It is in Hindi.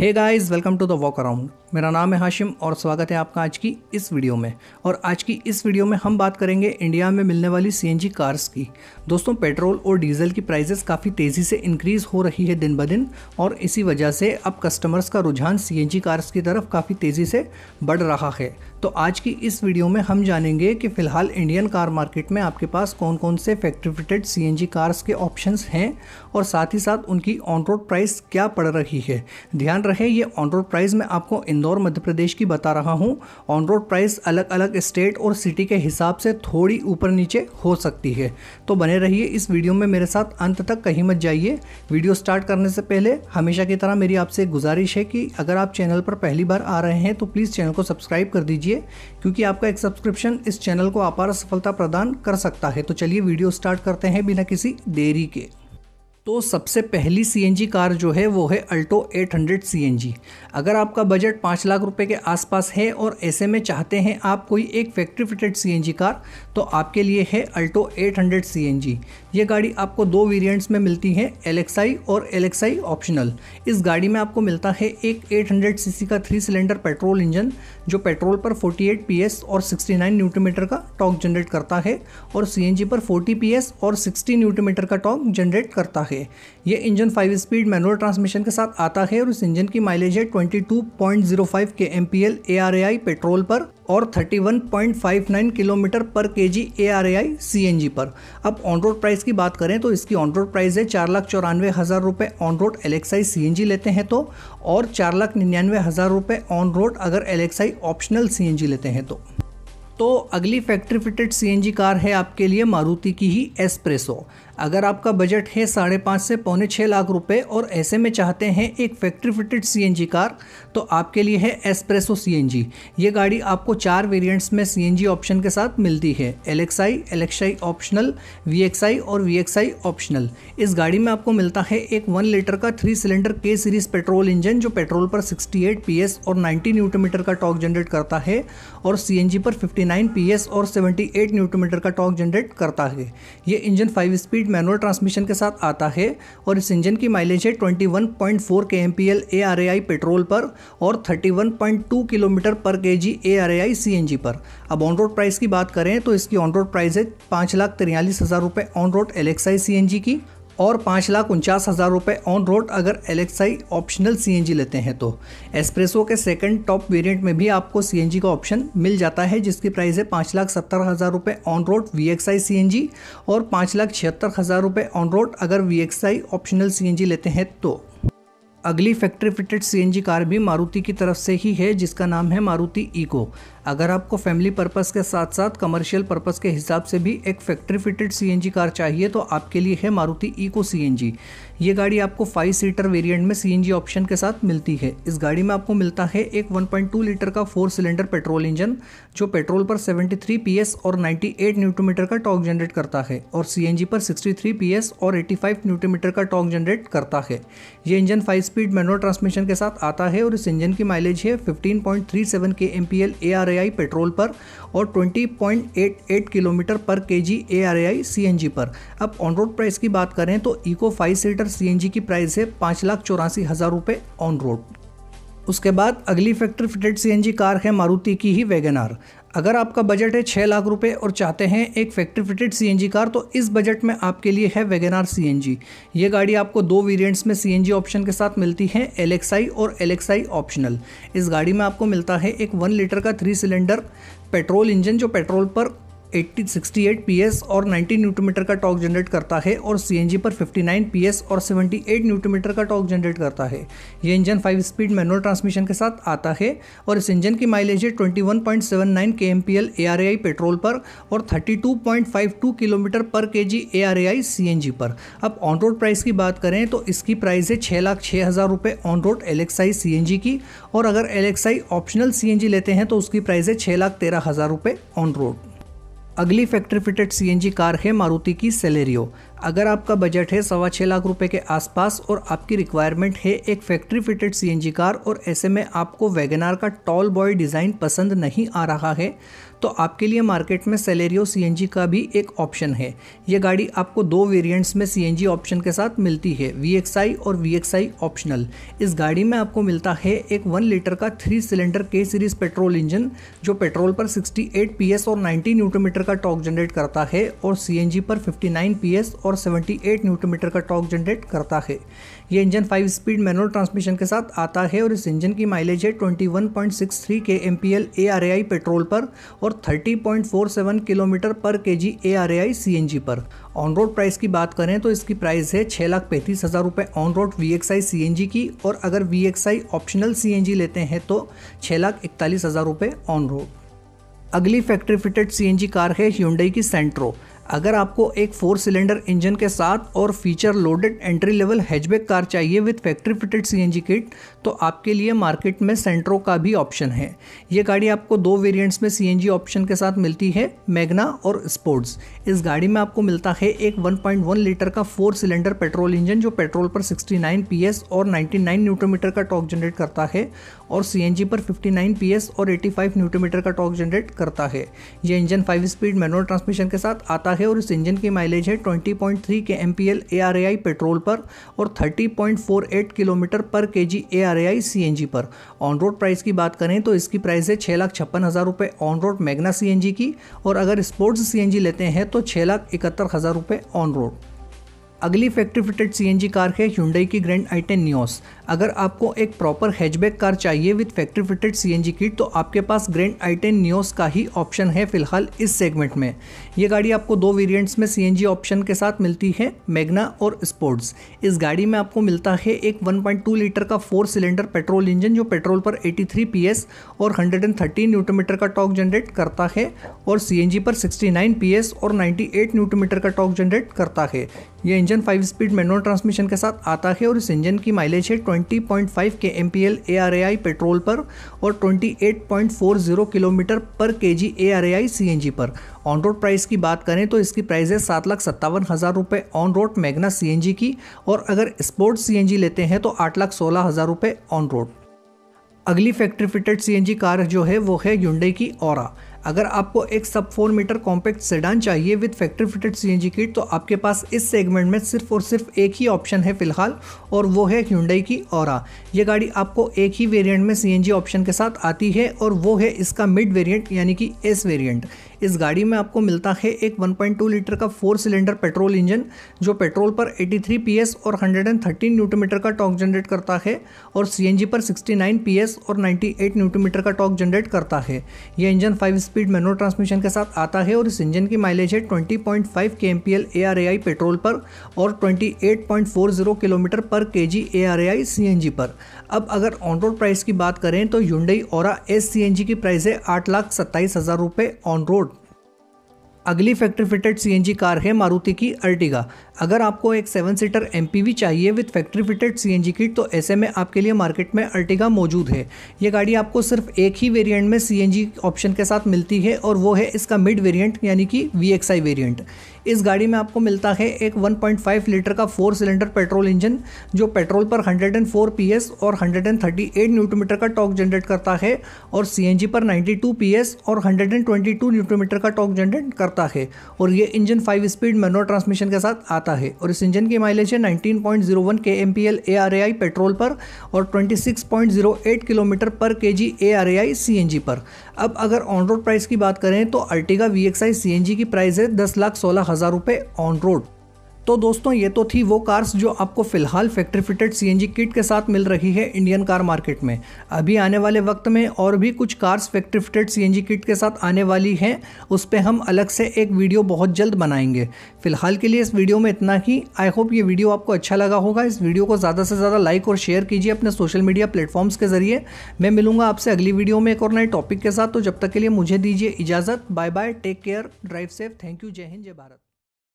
Hey guys, welcome to the walk around. मेरा नाम है हाशिम और स्वागत है आपका आज की इस वीडियो में और आज की इस वीडियो में हम बात करेंगे इंडिया में मिलने वाली सीएनजी कार्स की दोस्तों पेट्रोल और डीजल की प्राइसेस काफ़ी तेज़ी से इंक्रीज़ हो रही है दिन ब दिन और इसी वजह से अब कस्टमर्स का रुझान सीएनजी कार्स की तरफ काफ़ी तेज़ी से बढ़ रहा है तो आज की इस वीडियो में हम जानेंगे कि फ़िलहाल इंडियन कार मार्केट में आपके पास कौन कौन से फैक्ट्री फिटेड सी कार्स के ऑप्शन हैं और साथ ही साथ उनकी ऑन रोड प्राइस क्या पड़ रही है ध्यान रहे ये ऑन रोड प्राइस में आपको इंदौर मध्य प्रदेश की बता रहा हूँ ऑन रोड प्राइस अलग अलग स्टेट और सिटी के हिसाब से थोड़ी ऊपर नीचे हो सकती है तो बने रहिए इस वीडियो में मेरे साथ अंत तक कहीं मत जाइए वीडियो स्टार्ट करने से पहले हमेशा की तरह मेरी आपसे गुजारिश है कि अगर आप चैनल पर पहली बार आ रहे हैं तो प्लीज़ चैनल को सब्सक्राइब कर दीजिए क्योंकि आपका एक सब्सक्रिप्शन इस चैनल को अपार सफलता प्रदान कर सकता है तो चलिए वीडियो स्टार्ट करते हैं बिना किसी देरी के तो सबसे पहली सीएनजी कार जो है वो है अल्टो 800 हंड्रेड अगर आपका बजट पाँच लाख रुपए के आसपास है और ऐसे में चाहते हैं आप कोई एक फैक्ट्री फिटेड सीएनजी कार तो आपके लिए है अल्टो 800 हंड्रेड ये गाड़ी आपको दो वेरिएंट्स में मिलती है एलेक्साई और एलेक्साई ऑप्शनल इस गाड़ी में आपको मिलता है एक 800 हंड्रेड का थ्री सिलेंडर पेट्रोल इंजन जो पेट्रोल पर 48 एट और 69 न्यूट्रीमीटर का टॉक जनरेट करता है और सी पर 40 पी और 60 न्यूट्रीमीटर का टॉक जनरेट करता है है ये engine five speed manual transmission के साथ आता है और इस इंजन की माइलेज है 22.05 K M P L A R A I petrol पर और 31.59 किलोमीटर पर K G A R A I C N जी पर अब ऑन रोड प्राइस की बात करें तो इसकी ऑन रोड प्राइस है चार लाख चौरानवे हज़ार रुपये on road LXI C N G लेते हैं तो और चार लाख निन्यानवे हज़ार रुपये ऑन रोड अगर एलेक्साई ऑप्शनल सी एन जी लेते हैं तो तो अगली फैक्ट्री फिटेड सी कार है आपके लिए मारुति की ही एस्प्रेसो अगर आपका बजट है साढ़े पाँच से पौने छः लाख रुपए और ऐसे में चाहते हैं एक फैक्ट्री फिटेड सी कार तो आपके लिए है एस्प्रेसो सीएनजी ये गाड़ी आपको चार वेरिएंट्स में सी ऑप्शन के साथ मिलती है एलेक्साई एलेक्साई ऑप्शनल वी और वी ऑप्शनल इस गाड़ी में आपको मिलता है एक वन लीटर का three cylinder K series petrol engine जो पेट्रोल पर सिक्सटी एट और नाइन्टी न्यूटोमीटर का टॉक जनरेट करता है और सी पर फिफ्टी 89 पीएस और 78 न्यूटन मीटर का टॉर्क जनरेट करता है ये इंजन 5 स्पीड मैनुअल ट्रांसमिशन के साथ आता है और इस इंजन की माइलेज है 21.4 ए आई पेट्रोल पर और 31.2 किलोमीटर पर सी एन जी पर अब ऑन रोड प्राइस की बात करें तो इसकी ऑन रोड प्राइस है पाँच लाख तिरयालीस हज़ार रुपये ऑन रोड एलेक्साई सी की और पाँच लाख उनचास हज़ार रुपये ऑन रोड अगर एलेक्साई ऑप्शनल सी लेते हैं तो एस्प्रेसो के सेकंड टॉप वेरिएंट में भी आपको सी का ऑप्शन मिल जाता है जिसकी प्राइस है पाँच लाख सत्तर हज़ार रुपये on road V X I C N G और पाँच लाख छिहत्तर हज़ार रुपये ऑन रोड अगर V X I optional C N G लेते हैं तो अगली फैक्ट्री फिटेड सी कार भी मारुति की तरफ से ही है जिसका नाम है मारुति ईको अगर आपको फैमिली पर्पस के साथ साथ कमर्शियल पर्पस के हिसाब से भी एक फैक्ट्री फिटेड सी कार चाहिए तो आपके लिए है मारुति ईको सी ये गाड़ी आपको फाइव सीटर वेरिएंट में सी ऑप्शन के साथ मिलती है इस गाड़ी में आपको मिलता है एक 1.2 लीटर का फोर सिलेंडर पेट्रोल इंजन जो पेट्रोल पर 73 पीएस और 98 न्यूट्रोमीटर का टॉक जनरेट करता है और सी पर 63 पीएस और 85 न्यूट्रोमीटर का टॉक जनरेट करता है ये engine five speed manual transmission के साथ आता है और इस इंजन की माइलेज है 15.37 K M P L A R ARAI petrol पर और 20.88 किलोमीटर पर केजी एआरएआई सीएनजी पर अब ऑन रोड प्राइस की बात करें तो इको फाइव सीटर सीएनजी की प्राइस है पाँच लाख चौरासी हज़ार रुपये ऑन रोड उसके बाद अगली फैक्ट्री फिटेड सीएनजी कार है मारुति की ही वेगनार अगर आपका बजट है छः लाख रुपए और चाहते हैं एक फैक्ट्री फिटेड सीएनजी कार तो इस बजट में आपके लिए है वेगनार सीएनजी ये गाड़ी आपको दो वेरिएंट्स में सीएनजी ऑप्शन के साथ मिलती है एलेक्साई और एलेक्साई ऑप्शनल इस गाड़ी में आपको मिलता है एक वन लीटर का थ्री सिलेंडर पेट्रोल इंजन जो पेट्रोल पर एट्टी सिक्सटी और 90 न्यूटोमीटर का टॉर्क जनरेट करता है और सीएनजी पर 59 पीएस और 78 न्यूटोमीटर का टॉर्क जनरेट करता है यह इंजन 5 स्पीड मैनुअल ट्रांसमिशन के साथ आता है और इस इंजन की माइलेज है 21.79 केएमपीएल एआरएआई पेट्रोल पर और 32.52 किलोमीटर पर केजी एआरएआई सीएनजी पर अब ऑन रोड प्राइस की बात करें तो इसकी प्राइस है छः लाख छः हज़ार रुपये ऑन रोड एलेक्साई सी की और अगर एल ऑप्शनल सी लेते हैं तो उसकी प्राइस है छः लाख तेरह हज़ार रुपये ऑन रोड अगली फैक्ट्री फिटेड सीएनजी कार है मारुति की सेलेरियो अगर आपका बजट है सवा छः लाख रुपए के आसपास और आपकी रिक्वायरमेंट है एक फैक्ट्री फिटेड सीएनजी कार और ऐसे में आपको वैगनार का टॉल बॉय डिज़ाइन पसंद नहीं आ रहा है तो आपके लिए मार्केट में सेलेरियो सीएनजी का भी एक ऑप्शन है ये गाड़ी आपको दो वेरिएंट्स में सीएनजी ऑप्शन के साथ मिलती है वी और वी ऑप्शनल इस गाड़ी में आपको मिलता है एक वन लीटर का three cylinder K series petrol engine जो पेट्रोल पर सिक्सटी एट और नाइन्टी न्यूटोमीटर का टॉक जनरेट करता है और सी पर फिफ्टी नाइन और और 78 न्यूटन मीटर का टॉर्क जनरेट करता है ये इंजन 5 स्पीड मैनुअल ट्रांसमिशन के साथ आता है और इस इंजन की माइलेज है 21.63 K M P L A R A I petrol पर और 30.47 किलोमीटर पर K G A R A I C N जी पर ऑन रोड प्राइस की बात करें तो इसकी प्राइस है छः लाख पैंतीस हज़ार रुपये on road V X I C N G की और अगर V X I optional C N G लेते हैं तो छः लाख इकतालीस हज़ार रुपये ऑन रोड अगली factory fitted C N G car है ह्यूंडई की सेंट्रो अगर आपको एक फोर सिलेंडर इंजन के साथ और feature loaded entry level hatchback car चाहिए with factory fitted CNG kit तो आपके लिए मार्केट में सेंट्रो का भी ऑप्शन है ये गाड़ी आपको दो वेरिएंट्स में सीएनजी ऑप्शन के साथ मिलती है मैग्ना और स्पोर्ट्स इस गाड़ी में आपको मिलता है एक 1.1 लीटर का फोर सिलेंडर पेट्रोल इंजन जो पेट्रोल पर 69 पीएस और 99 न्यूटन मीटर का टॉक जनरेट करता है और सी पर 59 पीएस और 85 फाइव न्यूटोमीटर का टॉक जनरेट करता है ये engine five speed manual transmission के साथ आता है और इस इंजन की माइलेज है 20.3 के एम पी एल पेट्रोल पर और 30.48 किलोमीटर पर के जी ए आर पर ऑन रोड प्राइस की बात करें तो इसकी प्राइस है छः लाख छप्पन हज़ार रुपये ऑन रोड मैगना सी की और अगर स्पोर्ट्स सी लेते हैं तो छः लाख इकहत्तर हज़ार रुपये ऑन रोड अगली फैक्ट्री फिटेड सीएनजी कार है हुंडई की ग्रैंड आई टेन न्योस अगर आपको एक प्रॉपर हैचबैक कार चाहिए with factory fitted CNG kit तो आपके पास ग्रैंड आई टेन न्यूस का ही ऑप्शन है फिलहाल इस सेगमेंट में ये गाड़ी आपको दो वेरिएंट्स में सीएनजी ऑप्शन के साथ मिलती है मैगना और स्पोर्ट्स इस गाड़ी में आपको मिलता है एक वन लीटर का फोर सिलेंडर पेट्रोल इंजन जो पेट्रोल पर एटी थ्री और हंड्रेड न्यूटन का टॉक जनरेट करता है और सी पर सिक्सटी नाइन और नाइन्टी एट का टॉक जनरेट करता है यह engine five speed manual transmission के साथ आता है और इस इंजन की माइलेज है 20.5 point five K M P L A R A I petrol पर और 28.40 किलोमीटर पर K G A R A I C N जी पर ऑन रोड प्राइस की बात करें तो इसकी प्राइस है सात लाख सत्तावन हज़ार रुपये on road Magna C N G की और अगर स्पोर्ट सी एन जी लेते हैं तो आठ लाख सोलह हज़ार रुपये ऑन रोड अगली factory fitted C N G car जो है वो है यूंडे की और अगर आपको एक sub four metre compact sedan चाहिए with factory fitted CNG kit तो आपके पास इस सेगमेंट में सिर्फ और सिर्फ एक ही ऑप्शन है फिलहाल और वो है ह्यूंडई की और ये गाड़ी आपको एक ही वेरिएंट में सीएनजी ऑप्शन के साथ आती है और वो है इसका मिड वेरिएंट यानी कि एस वेरिएंट इस गाड़ी में आपको मिलता है एक 1.2 लीटर का फोर सिलेंडर पेट्रोल इंजन जो पेट्रोल पर 83 पीएस और 113 न्यूटन मीटर का टॉक जनरेट करता है और सीएनजी पर 69 पीएस और 98 न्यूटन मीटर का टॉक जनरेट करता है यह engine five speed manual transmission के साथ आता है और इस इंजन की माइलेज है ट्वेंटी पॉइंट आई पेट्रोल पर और जीरो किलोमीटर पर K G A are I C N जी पर अब अगर ऑन रोड प्राइस की बात करें तो युंडई और एस सी एन जी की प्राइस है आठ लाख सत्ताईस हज़ार रुपये ऑन रोड अगली फैक्ट्री फिटेड सीएनजी कार है मारुति की अल्टिगा अगर आपको एक सेवन सीटर एम चाहिए with factory fitted C kit तो ऐसे में आपके लिए मार्केट में अर्टिगा मौजूद है ये गाड़ी आपको सिर्फ एक ही वेरिएंट में सी ऑप्शन के साथ मिलती है और वो है इसका मिड वेरिएंट यानी कि वी एक्स इस गाड़ी में आपको मिलता है एक 1.5 लीटर का फोर सिलेंडर पेट्रोल इंजन जो पेट्रोल पर 104 पीएस और 138 न्यूटन मीटर का टॉक जनरेट करता है और सीएनजी पर 92 पीएस और 122 न्यूटन मीटर का टॉक जनरेट करता है और ये engine five speed manual transmission के साथ आता आता है और इस इंजन की माइलेज है 19.01 पॉइंट के एम पी पेट्रोल पर और 26.08 किलोमीटर पर के जी ए आर पर अब अगर ऑन रोड प्राइस की बात करें तो अल्टीगा वी एक्स की प्राइस है दस लाख सोलह हज़ार रुपये ऑन रोड तो दोस्तों ये तो थी वो कार्स जो आपको फिलहाल फैक्ट्री फिटेड सी किट के साथ मिल रही है इंडियन कार मार्केट में अभी आने वाले वक्त में और भी कुछ cars factory fitted C kit के साथ आने वाली हैं उस पर हम अलग से एक वीडियो बहुत जल्द बनाएंगे फिलहाल के लिए इस वीडियो में इतना ही आई होप ये वीडियो आपको अच्छा लगा होगा इस वीडियो को ज़्यादा से ज़्यादा लाइक और शेयर कीजिए अपने सोशल मीडिया प्लेटफॉर्म्स के ज़रिए मैं मिलूंगा आपसे अगली वीडियो में एक और नए टॉपिक के साथ तो जब तक के लिए मुझे दीजिए इजाज़त bye bye take care drive safe thank you जय हिंद जय भारत